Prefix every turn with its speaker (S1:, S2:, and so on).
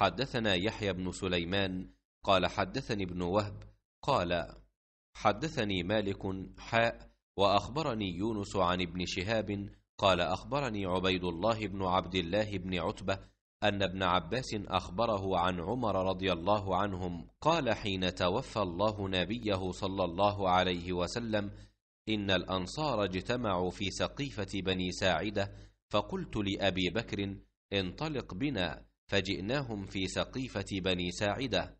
S1: حدثنا يحيى بن سليمان
S2: قال حدثني ابن وهب قال حدثني مالك حاء واخبرني يونس عن ابن شهاب قال اخبرني عبيد الله بن عبد الله بن عتبه ان ابن عباس اخبره عن عمر رضي الله عنهم قال حين توفى الله نبيه صلى الله عليه وسلم ان الانصار اجتمعوا في سقيفه بني ساعده فقلت لابي بكر انطلق بنا فجئناهم في سقيفة بني ساعدة